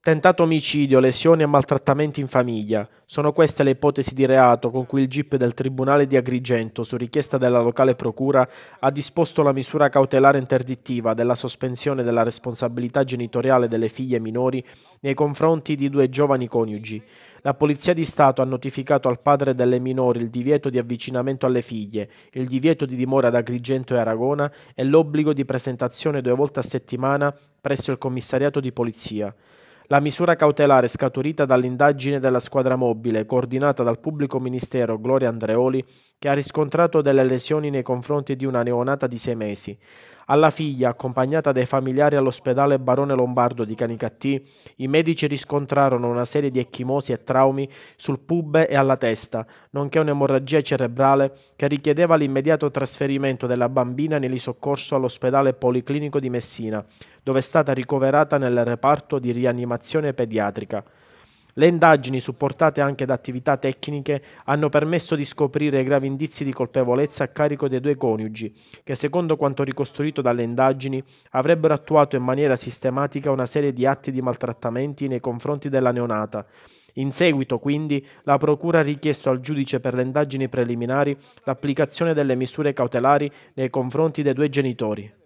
Tentato omicidio, lesioni e maltrattamenti in famiglia. Sono queste le ipotesi di reato con cui il GIP del Tribunale di Agrigento, su richiesta della locale procura, ha disposto la misura cautelare interdittiva della sospensione della responsabilità genitoriale delle figlie minori nei confronti di due giovani coniugi. La Polizia di Stato ha notificato al padre delle minori il divieto di avvicinamento alle figlie, il divieto di dimora ad Agrigento e Aragona e l'obbligo di presentazione due volte a settimana presso il commissariato di polizia. La misura cautelare scaturita dall'indagine della squadra mobile coordinata dal pubblico ministero Gloria Andreoli, che ha riscontrato delle lesioni nei confronti di una neonata di sei mesi. Alla figlia, accompagnata dai familiari all'ospedale Barone Lombardo di Canicattì, i medici riscontrarono una serie di ecchimosi e traumi sul pube e alla testa, nonché un'emorragia cerebrale che richiedeva l'immediato trasferimento della bambina nell'isoccorso all'ospedale Policlinico di Messina, dove è stata ricoverata nel reparto di rianimazione pediatrica. Le indagini, supportate anche da attività tecniche, hanno permesso di scoprire gravi indizi di colpevolezza a carico dei due coniugi, che secondo quanto ricostruito dalle indagini avrebbero attuato in maniera sistematica una serie di atti di maltrattamenti nei confronti della neonata. In seguito, quindi, la Procura ha richiesto al giudice per le indagini preliminari l'applicazione delle misure cautelari nei confronti dei due genitori.